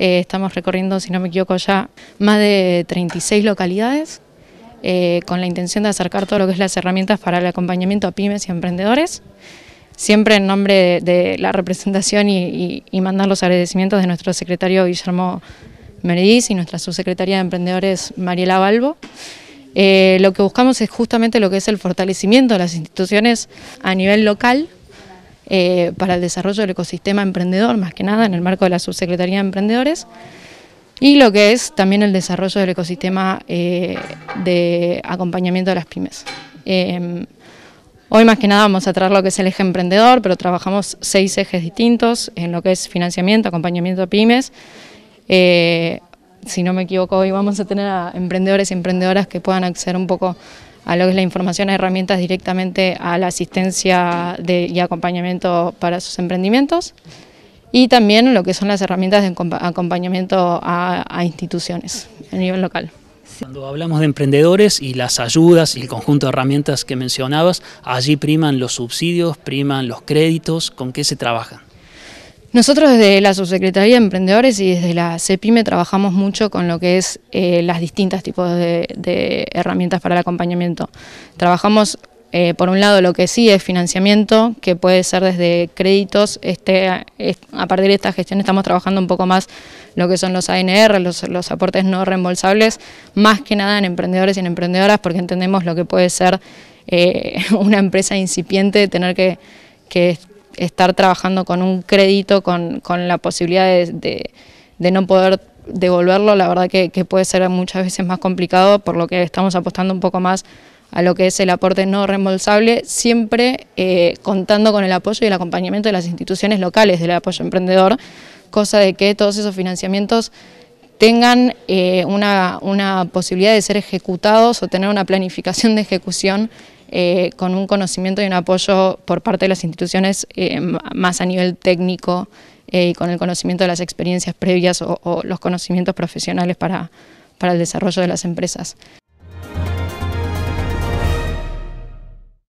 Eh, estamos recorriendo, si no me equivoco, ya más de 36 localidades eh, con la intención de acercar todo lo que es las herramientas para el acompañamiento a pymes y emprendedores, siempre en nombre de, la representación y, mandar los agradecimientos de nuestro secretario Guillermo Merediz... y nuestra subsecretaria de Emprendedores Mariela Balbo. Eh, lo que buscamos es justamente lo que es el fortalecimiento de las instituciones a nivel local, eh, para el desarrollo del ecosistema emprendedor, más que nada en el marco de la Subsecretaría de Emprendedores, y lo que es también el desarrollo del ecosistema eh, de acompañamiento de las pymes. Em, hoy más que nada vamos a traer lo que es el eje emprendedor, pero trabajamos seis ejes distintos en lo que es financiamiento, acompañamiento a pymes, eh, si no me equivoco, hoy vamos a tener a emprendedores y emprendedoras que puedan acceder un poco a lo que es la información, a herramientas directamente a la asistencia de, y acompañamiento para sus emprendimientos y también lo que son las herramientas de acompañamiento a, instituciones a nivel local. Cuando hablamos de emprendedores y las ayudas y el conjunto de herramientas que mencionabas, allí priman los subsidios, priman los créditos, ¿con qué se trabajan? Nosotros desde la Subsecretaría de Emprendedores y desde la CEPIME trabajamos mucho con lo que es eh, las distintas tipos de, herramientas para el acompañamiento. Trabajamos eh, por un lado lo que sí es financiamiento, que puede ser desde créditos, este, a partir de esta gestión estamos trabajando un poco más lo que son los ANR, los, aportes no reembolsables, más que nada en emprendedores y en emprendedoras porque entendemos lo que puede ser eh, una empresa incipiente, tener que estar trabajando con un crédito, con, con la posibilidad de, de, no poder devolverlo, la verdad que, puede ser muchas veces más complicado, por lo que estamos apostando un poco más a lo que es el aporte no reembolsable, siempre eh, contando con el apoyo y el acompañamiento de las instituciones locales del apoyo emprendedor, cosa de que todos esos financiamientos tengan eh, una, una posibilidad de ser ejecutados o tener una planificación de ejecución eh, con un conocimiento y un apoyo por parte de las instituciones eh, más a nivel técnico eh, y con el conocimiento de las experiencias previas o, los conocimientos profesionales para el desarrollo de las empresas.